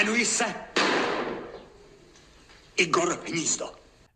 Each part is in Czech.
Jmenuji se Igor Hnízdo.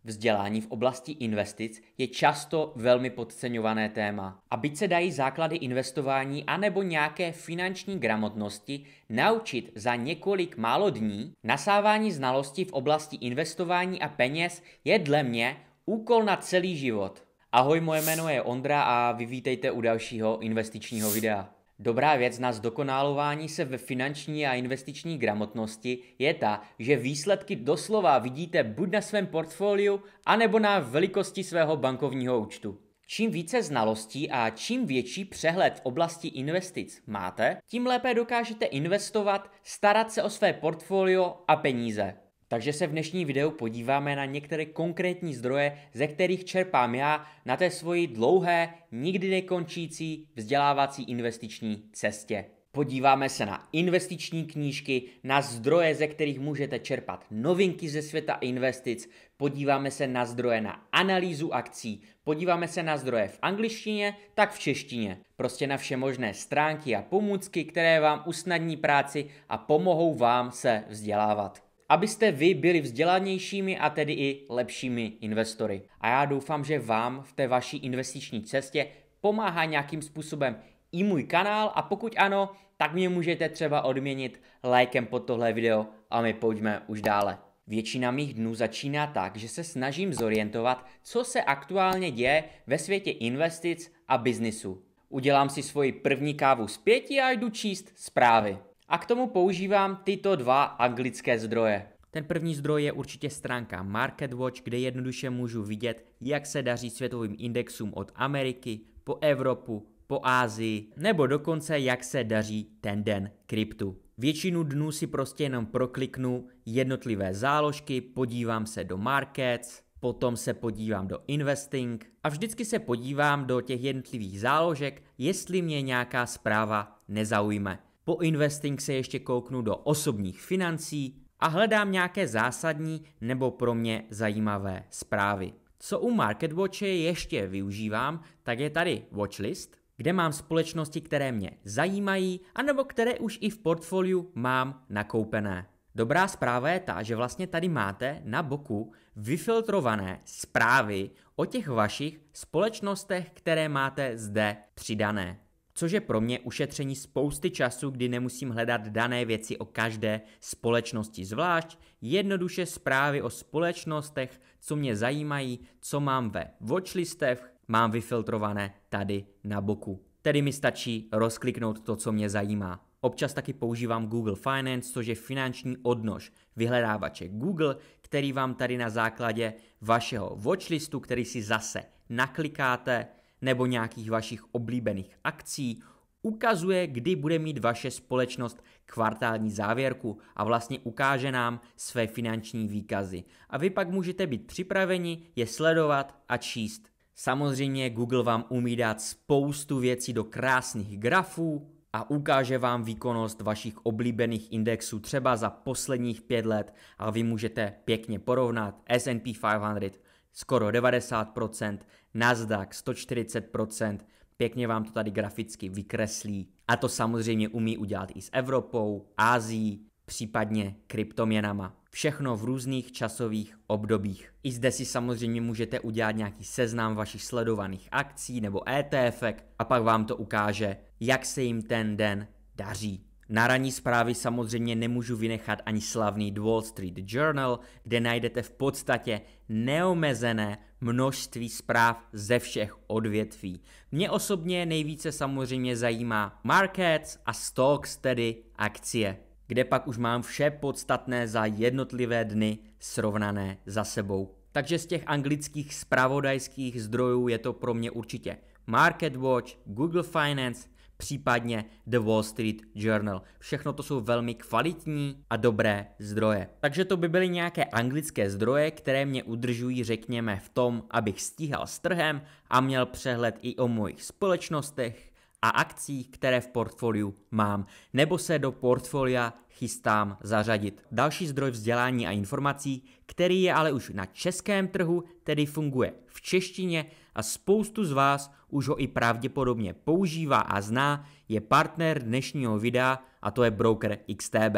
Vzdělání v oblasti investic je často velmi podceňované téma. A byť se dají základy investování anebo nějaké finanční gramotnosti naučit za několik málo dní, nasávání znalostí v oblasti investování a peněz je dle mě úkol na celý život. Ahoj, moje jméno je Ondra a vy vítejte u dalšího investičního videa. Dobrá věc na zdokonalování se ve finanční a investiční gramotnosti je ta, že výsledky doslova vidíte buď na svém portfoliu, anebo na velikosti svého bankovního účtu. Čím více znalostí a čím větší přehled v oblasti investic máte, tím lépe dokážete investovat, starat se o své portfolio a peníze. Takže se v dnešní videu podíváme na některé konkrétní zdroje, ze kterých čerpám já na té svoji dlouhé, nikdy nekončící vzdělávací investiční cestě. Podíváme se na investiční knížky, na zdroje, ze kterých můžete čerpat novinky ze světa investic, podíváme se na zdroje na analýzu akcí, podíváme se na zdroje v angličtině, tak v češtině. Prostě na vše možné stránky a pomůcky, které vám usnadní práci a pomohou vám se vzdělávat abyste vy byli vzdělanějšími a tedy i lepšími investory. A já doufám, že vám v té vaší investiční cestě pomáhá nějakým způsobem i můj kanál a pokud ano, tak mě můžete třeba odměnit lajkem pod tohle video a my pojďme už dále. Většina mých dnů začíná tak, že se snažím zorientovat, co se aktuálně děje ve světě investic a biznisu. Udělám si svoji první kávu z pěti a jdu číst zprávy. A k tomu používám tyto dva anglické zdroje. Ten první zdroj je určitě stránka MarketWatch, kde jednoduše můžu vidět, jak se daří světovým indexům od Ameriky po Evropu, po Ázii, nebo dokonce jak se daří ten den kryptu. Většinu dnů si prostě jenom prokliknu jednotlivé záložky, podívám se do markets, potom se podívám do investing a vždycky se podívám do těch jednotlivých záložek, jestli mě nějaká zpráva nezaujme. Po investing se ještě kouknu do osobních financí a hledám nějaké zásadní nebo pro mě zajímavé zprávy. Co u MarketWatche ještě využívám, tak je tady watchlist, kde mám společnosti, které mě zajímají, anebo které už i v portfoliu mám nakoupené. Dobrá zpráva je ta, že vlastně tady máte na boku vyfiltrované zprávy o těch vašich společnostech, které máte zde přidané což je pro mě ušetření spousty času, kdy nemusím hledat dané věci o každé společnosti zvlášť, jednoduše zprávy o společnostech, co mě zajímají, co mám ve watchlistech, mám vyfiltrované tady na boku. Tedy mi stačí rozkliknout to, co mě zajímá. Občas taky používám Google Finance, což je finanční odnož vyhledávače Google, který vám tady na základě vašeho watchlistu, který si zase naklikáte, nebo nějakých vašich oblíbených akcí, ukazuje, kdy bude mít vaše společnost kvartální závěrku a vlastně ukáže nám své finanční výkazy. A vy pak můžete být připraveni je sledovat a číst. Samozřejmě Google vám umí dát spoustu věcí do krásných grafů a ukáže vám výkonnost vašich oblíbených indexů třeba za posledních pět let a vy můžete pěkně porovnat S&P 500 skoro 90%, Nasdaq 140%, pěkně vám to tady graficky vykreslí. A to samozřejmě umí udělat i s Evropou, Ázií, případně kryptoměnama. Všechno v různých časových obdobích. I zde si samozřejmě můžete udělat nějaký seznam vašich sledovaných akcí nebo ETF a pak vám to ukáže, jak se jim ten den daří. Na ranní zprávy samozřejmě nemůžu vynechat ani slavný Wall Street Journal, kde najdete v podstatě neomezené množství zpráv ze všech odvětví. Mě osobně nejvíce samozřejmě zajímá markets a stocks, tedy akcie, kde pak už mám vše podstatné za jednotlivé dny srovnané za sebou. Takže z těch anglických spravodajských zdrojů je to pro mě určitě Market Watch, Google Finance, případně The Wall Street Journal. Všechno to jsou velmi kvalitní a dobré zdroje. Takže to by byly nějaké anglické zdroje, které mě udržují, řekněme, v tom, abych stíhal s trhem a měl přehled i o mojich společnostech, a akcích, které v portfoliu mám, nebo se do portfolia chystám zařadit. Další zdroj vzdělání a informací, který je ale už na českém trhu, tedy funguje v češtině a spoustu z vás už ho i pravděpodobně používá a zná, je partner dnešního videa a to je broker XTB.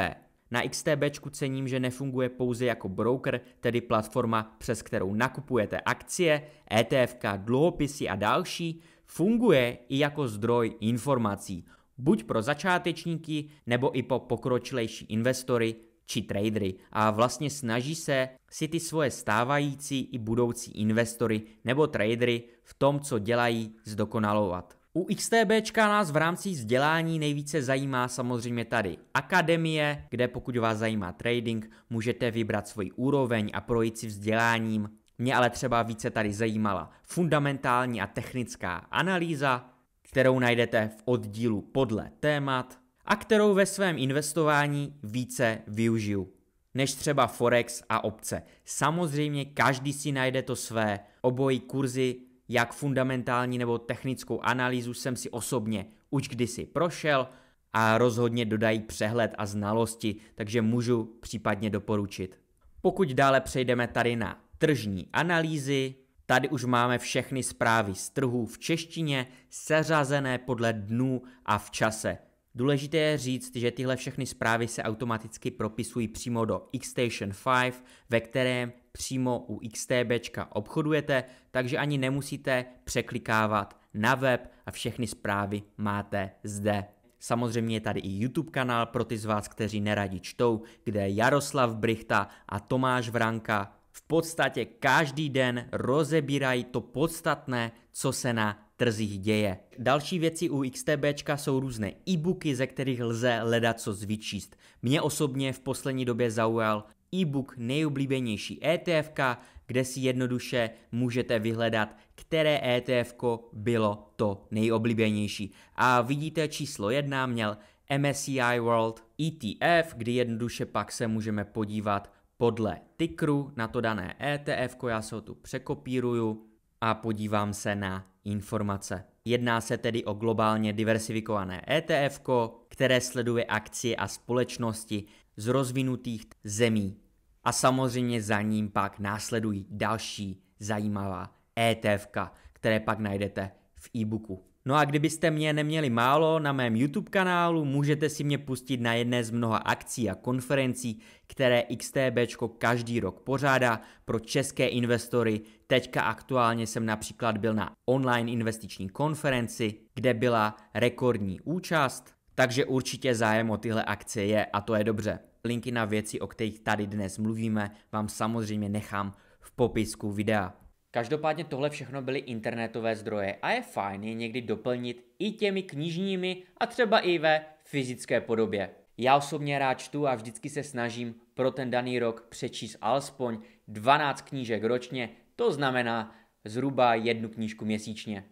Na XTB cením, že nefunguje pouze jako broker, tedy platforma, přes kterou nakupujete akcie, ETF, dluhopisy a další, Funguje i jako zdroj informací, buď pro začátečníky nebo i po pokročilejší investory či tradery a vlastně snaží se si ty svoje stávající i budoucí investory nebo tradery v tom, co dělají, zdokonalovat. U XTBčka nás v rámci vzdělání nejvíce zajímá samozřejmě tady akademie, kde pokud vás zajímá trading, můžete vybrat svoji úroveň a projít si vzděláním mě ale třeba více tady zajímala fundamentální a technická analýza, kterou najdete v oddílu podle témat a kterou ve svém investování více využiju než třeba Forex a obce. Samozřejmě každý si najde to své, obojí kurzy, jak fundamentální nebo technickou analýzu jsem si osobně už kdysi prošel a rozhodně dodají přehled a znalosti, takže můžu případně doporučit. Pokud dále přejdeme tady na tržní analýzy, Tady už máme všechny zprávy z trhů v češtině seřazené podle dnů a v čase. Důležité je říct, že tyhle všechny zprávy se automaticky propisují přímo do Xstation 5, ve kterém přímo u XTB obchodujete, takže ani nemusíte překlikávat na web a všechny zprávy máte zde. Samozřejmě je tady i YouTube kanál pro ty z vás, kteří neradi čtou, kde Jaroslav Brichta a Tomáš Vranka v podstatě každý den rozebírají to podstatné, co se na trzích děje. Další věci u XTB jsou různé e-booky, ze kterých lze hledat co zvyčíst. Mě osobně v poslední době zaujal e-book nejoblíbenější ETF, kde si jednoduše můžete vyhledat, které ETF bylo to nejoblíbenější. A vidíte, číslo jedna měl MSCI World ETF, kdy jednoduše pak se můžeme podívat, podle Tikru na to dané ETF, já se ho tu překopíruju a podívám se na informace. Jedná se tedy o globálně diversifikované ETF, které sleduje akcie a společnosti z rozvinutých zemí. A samozřejmě za ním pak následují další zajímavá ETF, které pak najdete v e-booku. No a kdybyste mě neměli málo na mém YouTube kanálu, můžete si mě pustit na jedné z mnoha akcí a konferencí, které XTB každý rok pořádá pro české investory. Teďka aktuálně jsem například byl na online investiční konferenci, kde byla rekordní účast, takže určitě zájem o tyhle akce je a to je dobře. Linky na věci, o kterých tady dnes mluvíme, vám samozřejmě nechám v popisku videa. Každopádně tohle všechno byly internetové zdroje a je fajn je někdy doplnit i těmi knižními a třeba i ve fyzické podobě. Já osobně rád čtu a vždycky se snažím pro ten daný rok přečíst alespoň 12 knížek ročně, to znamená zhruba jednu knížku měsíčně.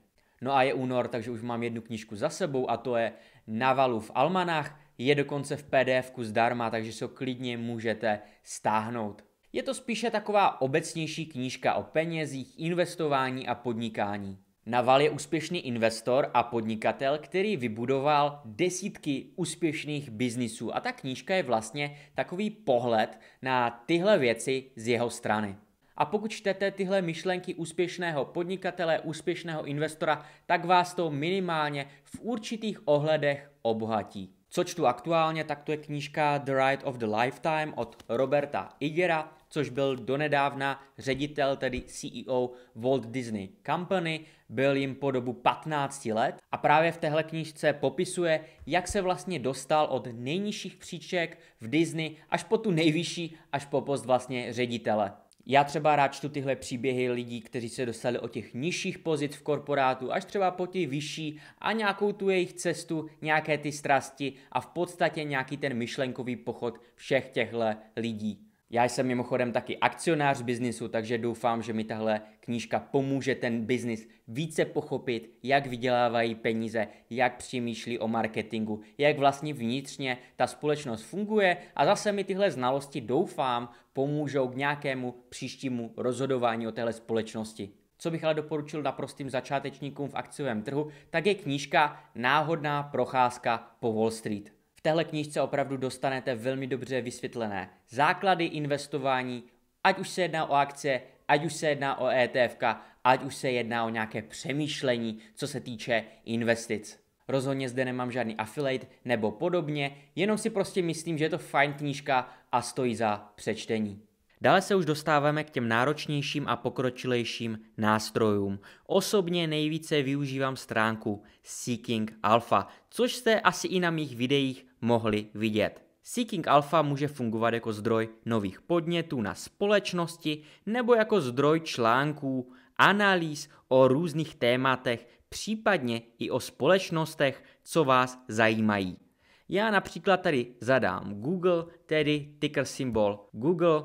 No a je únor, takže už mám jednu knížku za sebou a to je Navalu v Almanách, je dokonce v pdf zdarma, takže se ho klidně můžete stáhnout. Je to spíše taková obecnější knížka o penězích, investování a podnikání. Naval je úspěšný investor a podnikatel, který vybudoval desítky úspěšných biznisů a ta knížka je vlastně takový pohled na tyhle věci z jeho strany. A pokud čtete tyhle myšlenky úspěšného podnikatele, úspěšného investora, tak vás to minimálně v určitých ohledech obohatí. Co čtu aktuálně, tak to je knížka The Ride of the Lifetime od Roberta Igera což byl donedávna ředitel, tedy CEO Walt Disney Company, byl jim po dobu 15 let a právě v téhle knižce popisuje, jak se vlastně dostal od nejnižších příček v Disney až po tu nejvyšší, až po post vlastně ředitele. Já třeba rád čtu tyhle příběhy lidí, kteří se dostali od těch nižších pozic v korporátu až třeba po ty vyšší a nějakou tu jejich cestu, nějaké ty strasti a v podstatě nějaký ten myšlenkový pochod všech těchto lidí. Já jsem mimochodem taky akcionář biznisu, takže doufám, že mi tahle knížka pomůže ten biznis více pochopit, jak vydělávají peníze, jak přemýšlí o marketingu, jak vlastně vnitřně ta společnost funguje a zase mi tyhle znalosti doufám pomůžou k nějakému příštímu rozhodování o téhle společnosti. Co bych ale doporučil naprostým začátečníkům v akciovém trhu, tak je knížka Náhodná procházka po Wall Street téhle knížce opravdu dostanete velmi dobře vysvětlené základy investování, ať už se jedná o akcie, ať už se jedná o ETF, ať už se jedná o nějaké přemýšlení, co se týče investic. Rozhodně zde nemám žádný affiliate nebo podobně, jenom si prostě myslím, že je to fajn knížka a stojí za přečtení. Dále se už dostáváme k těm náročnějším a pokročilejším nástrojům. Osobně nejvíce využívám stránku Seeking Alpha, což jste asi i na mých videích mohli vidět. Seeking Alpha může fungovat jako zdroj nových podnětů na společnosti nebo jako zdroj článků, analýz o různých tématech, případně i o společnostech, co vás zajímají. Já například tady zadám Google, tedy ticker symbol Google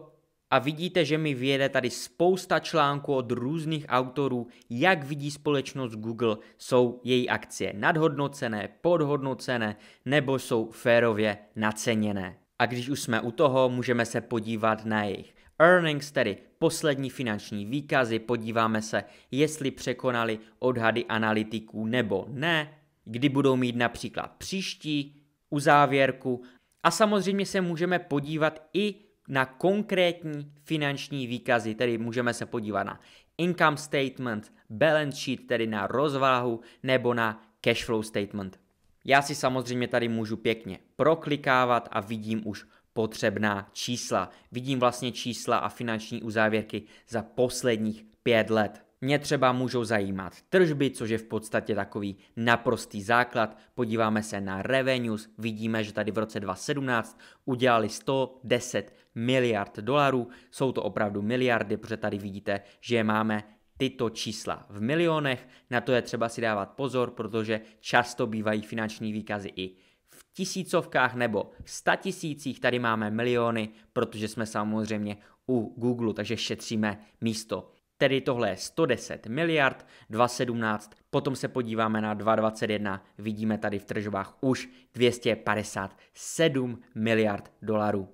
a vidíte, že mi vyjede tady spousta článků od různých autorů, jak vidí společnost Google, jsou její akcie nadhodnocené, podhodnocené nebo jsou férově naceněné. A když už jsme u toho, můžeme se podívat na jejich earnings, tedy poslední finanční výkazy, podíváme se, jestli překonali odhady analytiků nebo ne, kdy budou mít například příští uzávěrku a samozřejmě se můžeme podívat i na konkrétní finanční výkazy, tedy můžeme se podívat na income statement, balance sheet, tedy na rozvahu, nebo na cash flow statement. Já si samozřejmě tady můžu pěkně proklikávat a vidím už potřebná čísla. Vidím vlastně čísla a finanční uzávěrky za posledních pět let. Mě třeba můžou zajímat tržby, což je v podstatě takový naprostý základ. Podíváme se na revenues, vidíme, že tady v roce 2017 udělali 110 miliard dolarů. Jsou to opravdu miliardy, protože tady vidíte, že je máme tyto čísla v milionech. Na to je třeba si dávat pozor, protože často bývají finanční výkazy i v tisícovkách nebo v statisících. Tady máme miliony, protože jsme samozřejmě u Google, takže šetříme místo Tedy tohle je 110 miliard, 217, potom se podíváme na 221, vidíme tady v tržbách už 257 miliard dolarů.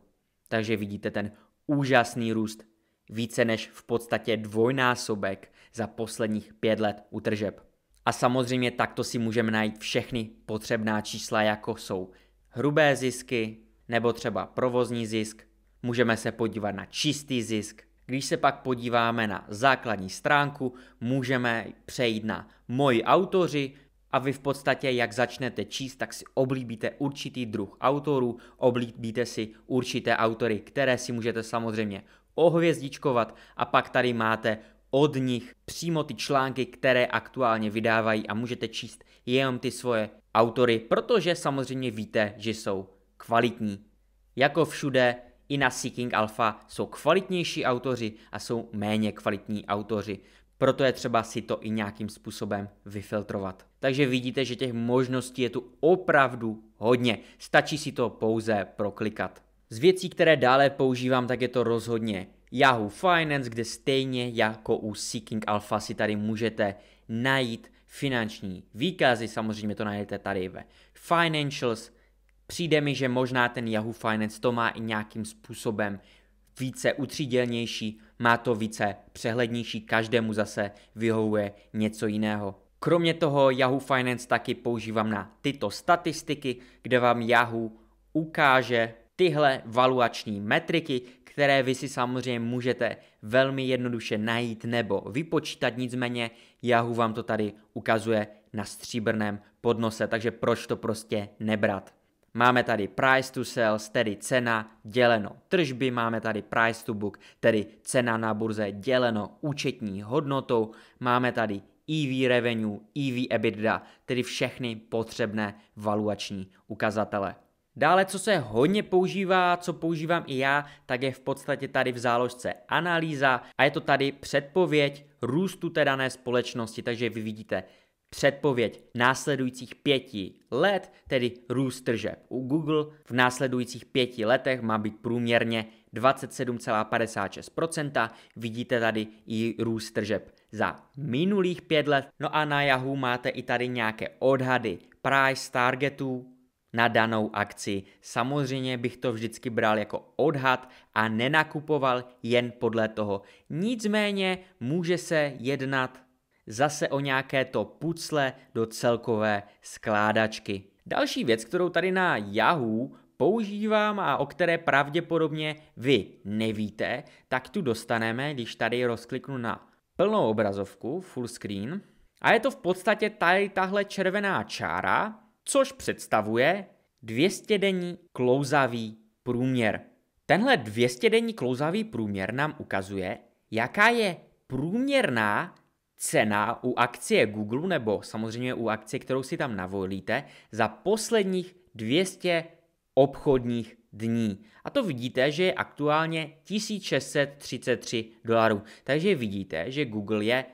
Takže vidíte ten úžasný růst, více než v podstatě dvojnásobek za posledních pět let u tržeb. A samozřejmě takto si můžeme najít všechny potřebná čísla, jako jsou hrubé zisky, nebo třeba provozní zisk, můžeme se podívat na čistý zisk, když se pak podíváme na základní stránku, můžeme přejít na Moji autoři a vy v podstatě, jak začnete číst, tak si oblíbíte určitý druh autorů, oblíbíte si určité autory, které si můžete samozřejmě ohvězdičkovat a pak tady máte od nich přímo ty články, které aktuálně vydávají a můžete číst jenom ty svoje autory, protože samozřejmě víte, že jsou kvalitní. Jako všude i na Seeking Alpha jsou kvalitnější autoři a jsou méně kvalitní autoři. Proto je třeba si to i nějakým způsobem vyfiltrovat. Takže vidíte, že těch možností je tu opravdu hodně. Stačí si to pouze proklikat. Z věcí, které dále používám, tak je to rozhodně Yahoo Finance, kde stejně jako u Seeking Alpha si tady můžete najít finanční výkazy. Samozřejmě to najdete tady ve Financials, Přijde mi, že možná ten Yahoo Finance to má i nějakým způsobem více utřídělnější, má to více přehlednější, každému zase vyhovuje něco jiného. Kromě toho Yahoo Finance taky používám na tyto statistiky, kde vám Yahoo ukáže tyhle valuační metriky, které vy si samozřejmě můžete velmi jednoduše najít nebo vypočítat, nicméně Yahoo vám to tady ukazuje na stříbrném podnose, takže proč to prostě nebrat. Máme tady price to sales, tedy cena děleno tržby, máme tady price to book, tedy cena na burze děleno účetní hodnotou, máme tady EV revenue, EV EBITDA, tedy všechny potřebné valuační ukazatele. Dále, co se hodně používá, co používám i já, tak je v podstatě tady v záložce analýza a je to tady předpověď růstu té dané společnosti, takže vy vidíte předpověď následujících pěti let, tedy růst tržeb. U Google v následujících pěti letech má být průměrně 27,56%. Vidíte tady i růst tržeb za minulých pět let. No a na Yahoo máte i tady nějaké odhady price targetů na danou akci. Samozřejmě bych to vždycky bral jako odhad a nenakupoval jen podle toho. Nicméně může se jednat zase o nějaké to pucle do celkové skládačky. Další věc, kterou tady na Yahoo používám a o které pravděpodobně vy nevíte, tak tu dostaneme, když tady rozkliknu na plnou obrazovku, full screen. A je to v podstatě tady tahle červená čára, což představuje 200 denní klouzavý průměr. Tenhle 200 denní klouzavý průměr nám ukazuje, jaká je průměrná cena u akcie Google nebo samozřejmě u akcie, kterou si tam navolíte, za posledních 200 obchodních dní. A to vidíte, že je aktuálně 1633 dolarů. Takže vidíte, že Google je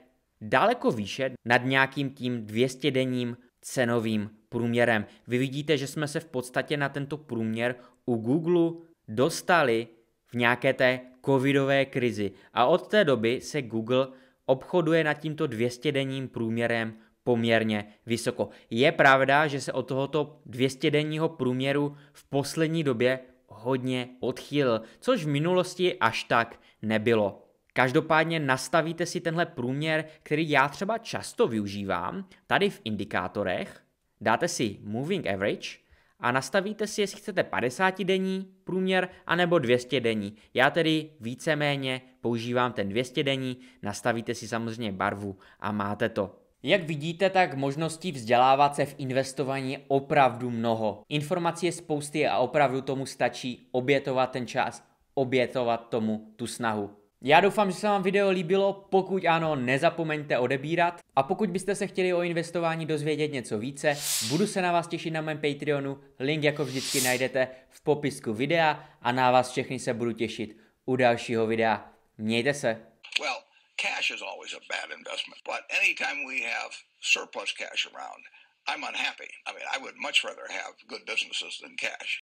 daleko výše nad nějakým tím 200 denním cenovým průměrem. Vy vidíte, že jsme se v podstatě na tento průměr u Google dostali v nějaké té covidové krizi. A od té doby se Google obchoduje nad tímto 200-denním průměrem poměrně vysoko. Je pravda, že se od tohoto 200-denního průměru v poslední době hodně odchýlil, což v minulosti až tak nebylo. Každopádně nastavíte si tenhle průměr, který já třeba často využívám, tady v indikátorech, dáte si Moving Average a nastavíte si, jestli chcete 50 denní průměr anebo 200 denní. Já tedy víceméně používám ten 200 denní, nastavíte si samozřejmě barvu a máte to. Jak vidíte, tak možností vzdělávat se v investování je opravdu mnoho. Informací je spousty a opravdu tomu stačí obětovat ten čas, obětovat tomu tu snahu. Já doufám, že se vám video líbilo, pokud ano, nezapomeňte odebírat a pokud byste se chtěli o investování dozvědět něco více, budu se na vás těšit na mém Patreonu, link jako vždycky najdete v popisku videa a na vás všechny se budu těšit u dalšího videa. Mějte se! Well, cash is always a bad investment, but anytime we have surplus cash around, I'm unhappy. I mean, I would much rather have good businesses than cash.